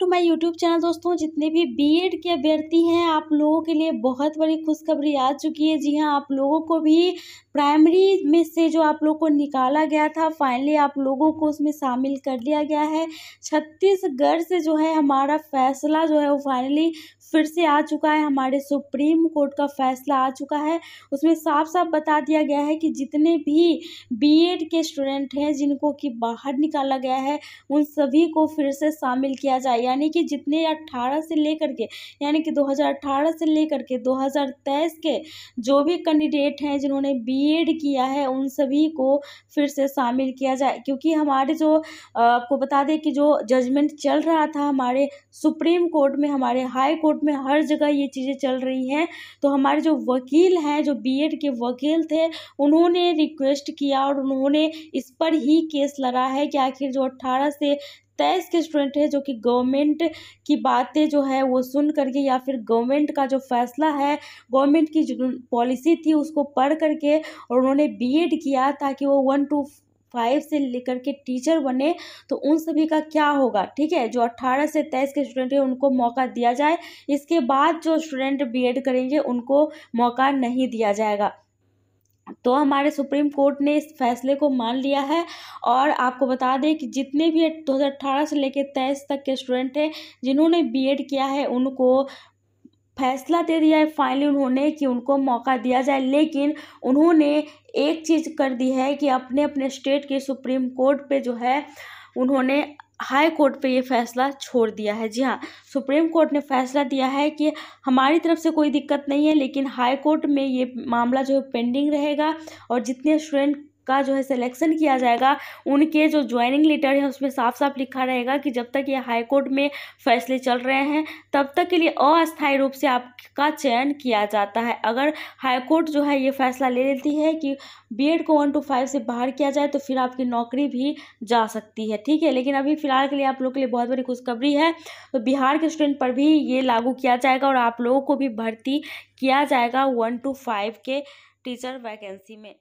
to my YouTube channel दोस्तों जितने भी बीएड के अभ्यर्थी हैं आप लोगों के लिए बहुत बड़ी खुशखबरी आ चुकी है जी हाँ आप लोगों को भी प्राइमरी में से जो आप लोगों को निकाला गया था फाइनली आप लोगों को उसमें शामिल कर लिया गया है छत्तीसगढ़ से जो है हमारा फैसला जो है वो फाइनली फिर से आ चुका है हमारे सुप्रीम कोर्ट का फैसला आ चुका है उसमें साफ साफ बता दिया गया है कि जितने भी बीएड के स्टूडेंट हैं जिनको कि बाहर निकाला गया है उन सभी को फिर से शामिल किया जाए यानी कि जितने 18 से लेकर के यानी कि 2018 से लेकर के 2023 के जो भी कैंडिडेट हैं जिन्होंने बी किया है उन सभी को फिर से शामिल किया जाए क्योंकि हमारे जो आपको बता दें कि जो जजमेंट चल रहा था हमारे सुप्रीम कोर्ट में हमारे हाई कोर्ट कोर्ट में हर जगह ये चीज़ें चल रही हैं तो हमारे जो वकील हैं जो बीएड के वकील थे उन्होंने रिक्वेस्ट किया और उन्होंने इस पर ही केस लड़ा है कि आखिर जो अट्ठारह से तेईस के स्टूडेंट हैं जो कि गवर्नमेंट की बातें जो है वो सुन करके या फिर गवर्नमेंट का जो फैसला है गवर्नमेंट की जो पॉलिसी थी उसको पढ़ करके और उन्होंने बीएड किया ताकि वो वन टू फाइव से लेकर के टीचर बने तो उन सभी का क्या होगा ठीक है जो अट्ठारह से तेईस के स्टूडेंट हैं उनको मौका दिया जाए इसके बाद जो स्टूडेंट बीएड करेंगे उनको मौका नहीं दिया जाएगा तो हमारे सुप्रीम कोर्ट ने इस फैसले को मान लिया है और आपको बता दें कि जितने भी 2018 से लेकर तेईस तक के स्टूडेंट हैं जिन्होंने बीएड किया है उनको फैसला दे दिया है फाइनली उन्होंने कि उनको मौका दिया जाए लेकिन उन्होंने एक चीज़ कर दी है कि अपने अपने स्टेट के सुप्रीम कोर्ट पे जो है उन्होंने हाई कोर्ट पे ये फैसला छोड़ दिया है जी हाँ सुप्रीम कोर्ट ने फैसला दिया है कि हमारी तरफ से कोई दिक्कत नहीं है लेकिन हाई कोर्ट में ये मामला जो है पेंडिंग रहेगा और जितने स्टूडेंट का जो है सिलेक्शन किया जाएगा उनके जो ज्वाइनिंग लेटर है उसमें साफ साफ लिखा रहेगा कि जब तक ये हाईकोर्ट में फैसले चल रहे हैं तब तक के लिए अस्थायी रूप से आपका चयन किया जाता है अगर हाईकोर्ट जो है ये फैसला ले लेती है कि बी को वन टू फाइव से बाहर किया जाए तो फिर आपकी नौकरी भी जा सकती है ठीक है लेकिन अभी फ़िलहाल के लिए आप लोग के लिए बहुत बड़ी खुशखबरी है तो बिहार के स्टूडेंट पर भी ये लागू किया जाएगा और आप लोगों को भी भर्ती किया जाएगा वन टू फाइव के टीचर वैकेंसी में